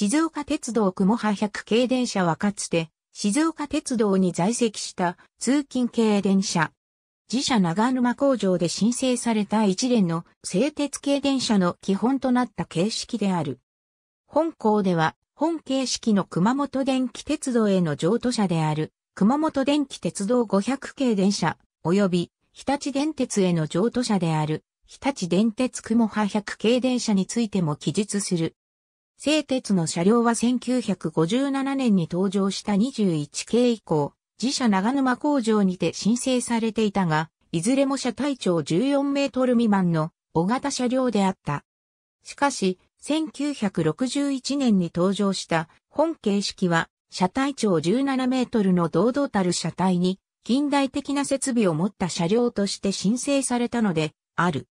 静岡鉄道雲波100系電車はかつて、静岡鉄道に在籍した通勤系電車。自社長沼工場で申請された一連の製鉄系電車の基本となった形式である。本校では、本形式の熊本電気鉄道への譲渡車である、熊本電気鉄道500系電車、及び日立電鉄への譲渡車である、日立電鉄雲波100系電車についても記述する製鉄の車両は1957年に登場した21系以降、自社長沼工場にて申請されていたが、いずれも車体長14メートル未満の大型車両であった。しかし、1961年に登場した本形式は、車体長17メートルの堂々たる車体に、近代的な設備を持った車両として申請されたので、ある。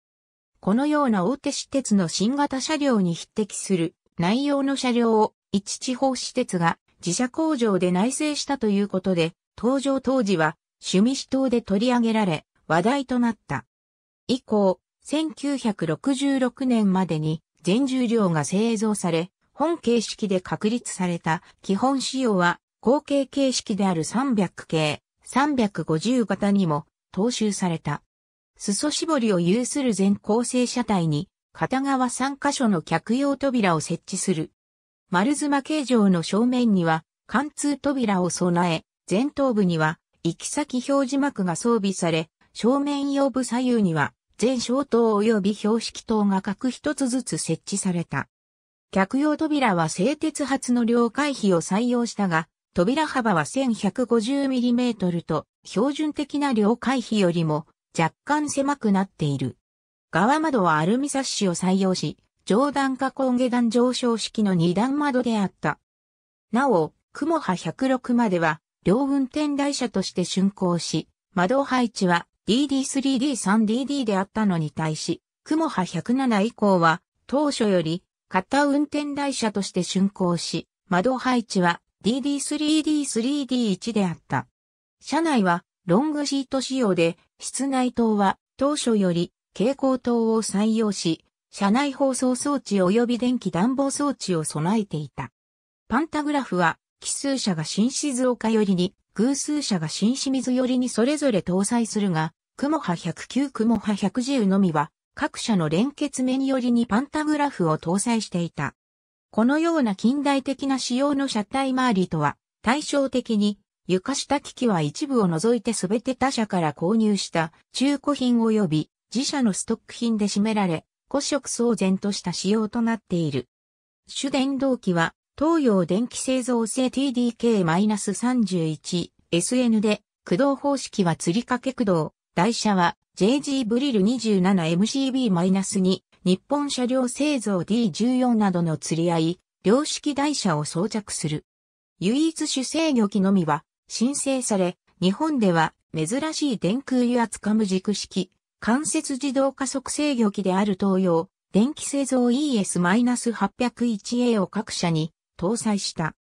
このような大手私鉄の新型車両に匹敵する内容の車両を一地方私鉄が自社工場で内製したということで、登場当時は趣味市等で取り上げられ、話題となった。以降、1966年までに全重量が製造され、本形式で確立された基本仕様は後継形式である300系、350型にも踏襲された。裾絞りを有する全構成車体に片側3カ所の客用扉を設置する。丸妻形状の正面には貫通扉を備え、前頭部には行き先表示幕が装備され、正面用部左右には全小灯及び標識灯が各一つずつ設置された。客用扉は製鉄発の量回避を採用したが、扉幅は 1150mm と標準的な量回避よりも若干狭くなっている。側窓はアルミサッシを採用し、上段加工下段上昇式の二段窓であった。なお、雲波106までは、両運転台車として竣工し、窓配置は DD3D3DD であったのに対し、雲波107以降は、当初より、片運転台車として竣工し、窓配置は DD3D3D1 であった。車内はロングシート仕様で、室内灯は当初より蛍光灯を採用し、車内放送装置及び電気暖房装置を備えていた。パンタグラフは、奇数車が新静岡寄りに、偶数車が新清水寄りにそれぞれ搭載するが、雲波109雲波110のみは、各社の連結面寄りにパンタグラフを搭載していた。このような近代的な仕様の車体周りとは、対照的に、床下機器は一部を除いて全て他社から購入した中古品及び自社のストック品で占められ、古色騒然とした仕様となっている。主電動機は、東洋電気製造製 TDK-31SN で、駆動方式は釣り掛け駆動、台車は JG ブリル 27MCB-2、日本車両製造 D14 などの釣り合い、両式台車を装着する。唯一主制御機のみは申請され、日本では珍しい電空油圧カム軸式関節自動加速制御機である東洋、電気製造 ES-801A を各社に搭載した。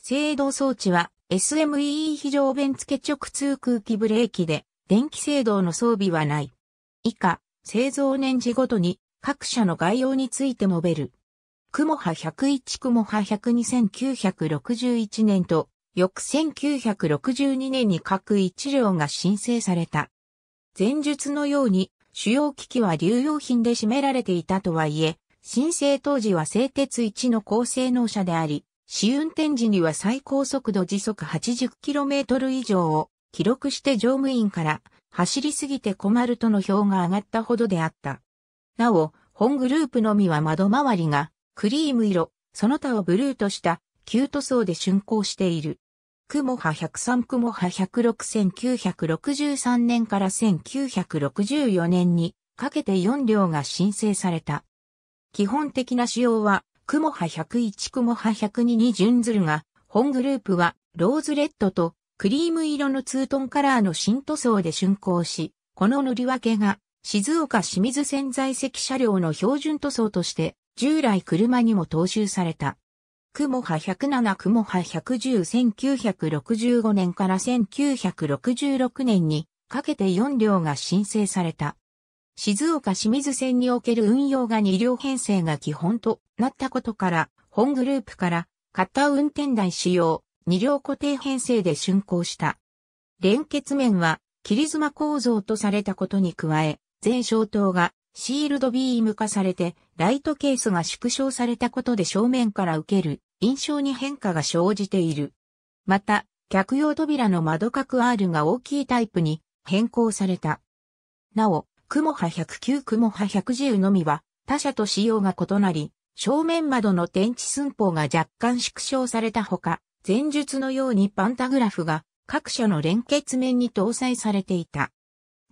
制動装置は s m e 非常弁付直通空気ブレーキで、電気制動の装備はない。以下、製造年次ごとに各社の概要について述べる。クモハ101モハ12961年と、翌1962年に各1両が申請された。前述のように主要機器は流用品で占められていたとはいえ、申請当時は製鉄1の高性能車であり、試運転時には最高速度時速 80km 以上を記録して乗務員から走りすぎて困るとの票が上がったほどであった。なお、本グループのみは窓周りがクリーム色、その他をブルーとしたキュート層で竣工している。クモハ103モハ106 1963年から1964年にかけて4両が申請された。基本的な仕様はモハ101モハ102に準ずるが、本グループはローズレッドとクリーム色のツートンカラーの新塗装で竣工し、この塗り分けが静岡清水潜在籍車両の標準塗装として従来車にも踏襲された。雲波107雲波110 1965年から1966年にかけて4両が申請された。静岡清水線における運用が2両編成が基本となったことから、本グループからー運転台使用2両固定編成で竣工した。連結面は切妻構造とされたことに加え、全消灯がシールドビーム化されて、ライトケースが縮小されたことで正面から受ける印象に変化が生じている。また、客用扉の窓角 R が大きいタイプに変更された。なお、雲ハ109雲ハ110のみは他社と仕様が異なり、正面窓の天地寸法が若干縮小されたほか、前述のようにパンタグラフが各社の連結面に搭載されていた。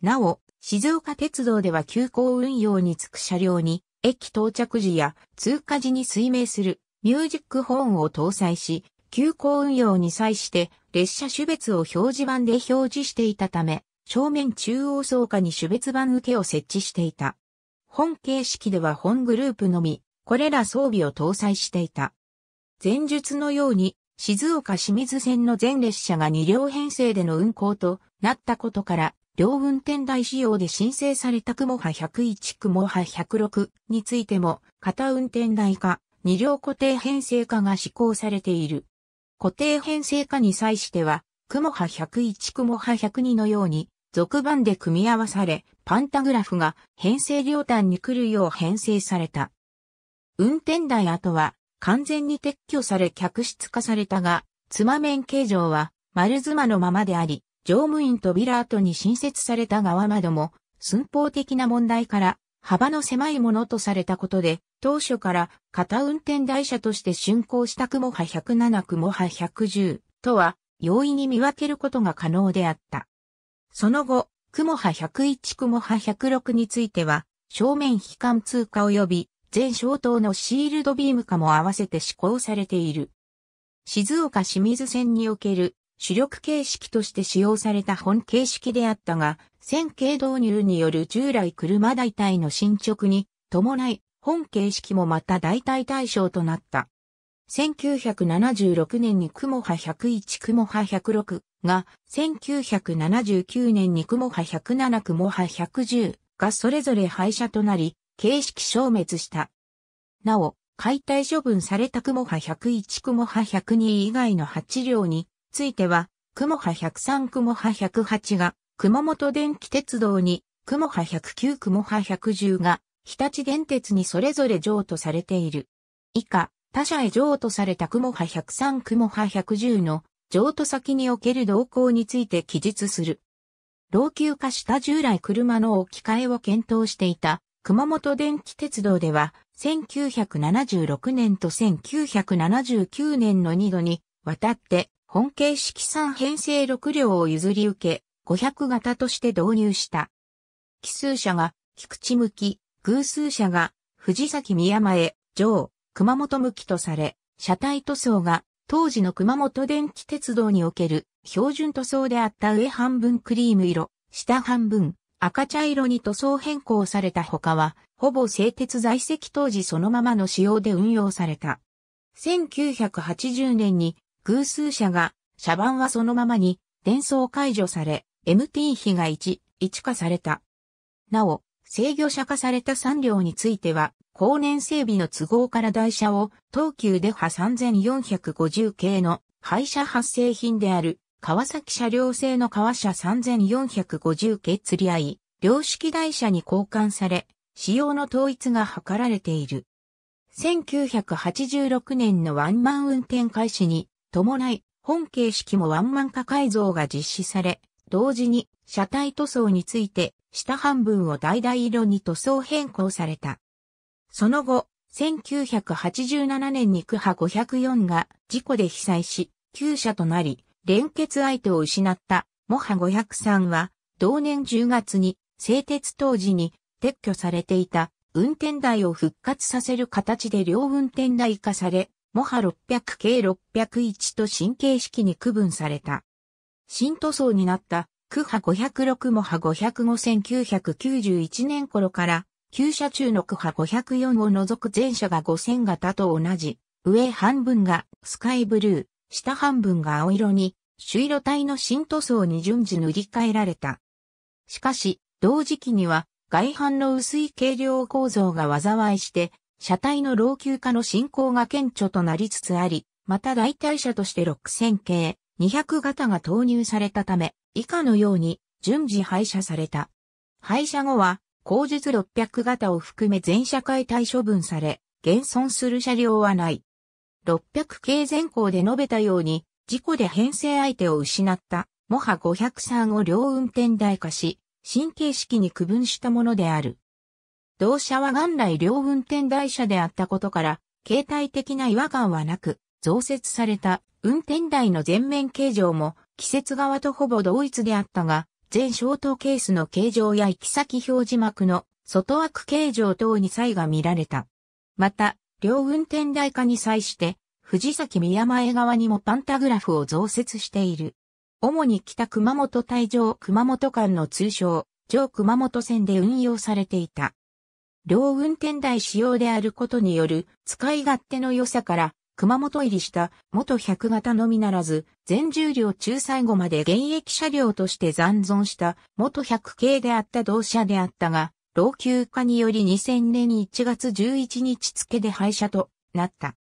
なお、静岡鉄道では急行運用につく車両に、駅到着時や通過時に推命するミュージックホーンを搭載し、急行運用に際して列車種別を表示板で表示していたため、正面中央倉下に種別板受けを設置していた。本形式では本グループのみ、これら装備を搭載していた。前述のように、静岡清水線の全列車が2両編成での運行となったことから、両運転台仕様で申請された雲波101雲波106についても、片運転台化、二両固定編成化が施行されている。固定編成化に際しては、雲波101雲波102のように、続番で組み合わされ、パンタグラフが編成両端に来るよう編成された。運転台跡は完全に撤去され客室化されたが、妻面形状は丸妻のままであり、乗務員扉跡に新設された側窓も、寸法的な問題から幅の狭いものとされたことで、当初から片運転台車として竣工した雲波107雲波110とは容易に見分けることが可能であった。その後、雲波101雲波106については、正面悲観通過及び全消灯のシールドビーム化も合わせて施行されている。静岡清水線における主力形式として使用された本形式であったが、線形導入による従来車代替の進捗に伴い、本形式もまた代替対象となった。1976年に雲波101雲波106が、1979年に雲波107雲波110がそれぞれ廃車となり、形式消滅した。なお、解体処分された雲波101雲波102以外の8両については、雲波103雲波108が、熊本電気鉄道に、雲波109雲波110が、日立電鉄にそれぞれ譲渡されている。以下、他社へ譲渡された雲波103雲波110の譲渡先における動向について記述する。老朽化した従来車の置き換えを検討していた熊本電気鉄道では1976年と1979年の2度にわたって本形式3編成6両を譲り受け、500型として導入した。奇数車が菊池向き、偶数車が藤崎宮前、上、熊本向きとされ、車体塗装が当時の熊本電気鉄道における標準塗装であった上半分クリーム色、下半分赤茶色に塗装変更された他は、ほぼ製鉄在籍当時そのままの仕様で運用された。1980年に偶数社が、社番はそのままに、伝送解除され、MT 比が1、1化された。なお、制御社化された3両については、後年整備の都合から台車を、東急で派3450系の廃車発生品である、川崎車両製の川車3450系釣り合い、両式台車に交換され、使用の統一が図られている。1986年のワンマン運転開始に、伴い、本形式もワンマン化改造が実施され、同時に車体塗装について下半分を橙色に塗装変更された。その後、1987年にクハ504が事故で被災し、旧車となり、連結相手を失ったモハ503は、同年10月に製鉄当時に撤去されていた運転台を復活させる形で両運転台化され、モハ600系601と神経式に区分された。新塗装になったクハ506モハ5051991年頃から旧車中のクハ504を除く全車が5000型と同じ、上半分がスカイブルー、下半分が青色に、朱色体の新塗装に順次塗り替えられた。しかし、同時期には外反の薄い軽量構造が災いして、車体の老朽化の進行が顕著となりつつあり、また代替車として6000系200型が投入されたため、以下のように順次廃車された。廃車後は、後日600型を含め全車解体処分され、現存する車両はない。600系前後で述べたように、事故で編成相手を失った、モハ503を両運転台化し、新形式に区分したものである。同社は元来両運転台車であったことから、形態的な違和感はなく、増設された運転台の前面形状も、季節側とほぼ同一であったが、全ショートケースの形状や行き先表示幕の外枠形状等に差異が見られた。また、両運転台化に際して、藤崎宮前側にもパンタグラフを増設している。主に北熊本対上熊本間の通称、上熊本線で運用されていた。両運転台仕様であることによる使い勝手の良さから熊本入りした元100型のみならず全重量中最後まで現役車両として残存した元100系であった同社であったが老朽化により2000年1月11日付で廃車となった。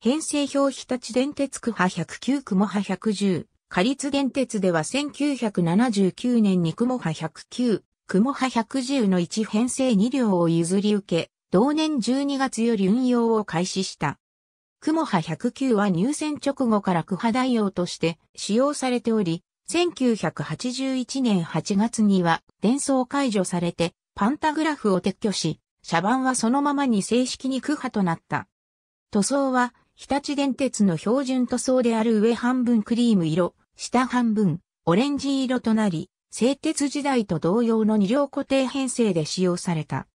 編成表日立電鉄区派109区も派110。下立電鉄では1979年に雲派109、雲波110の1編成2両を譲り受け、同年12月より運用を開始した。雲波109は入選直後から区波代用として使用されており、1981年8月には伝送解除されてパンタグラフを撤去し、車番はそのままに正式に区波となった。塗装は日立電鉄の標準塗装である上半分クリーム色、下半分オレンジ色となり、製鉄時代と同様の二両固定編成で使用された。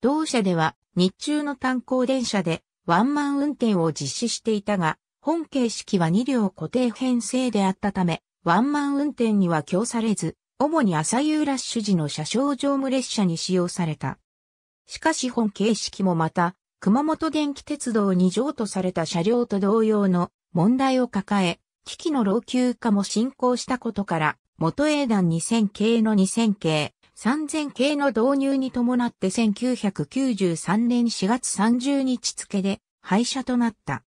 同社では日中の炭鉱電車でワンマン運転を実施していたが、本形式は二両固定編成であったため、ワンマン運転には供されず、主に朝夕ラッシュ時の車掌乗務列車に使用された。しかし本形式もまた、熊本電気鉄道に譲渡された車両と同様の問題を抱え、機器の老朽化も進行したことから、元英団2000系の2000系、3000系の導入に伴って1993年4月30日付で廃車となった。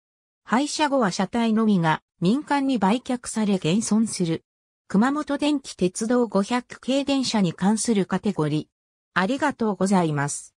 廃車後は車体のみが民間に売却され現存する。熊本電気鉄道500系電車に関するカテゴリー。ありがとうございます。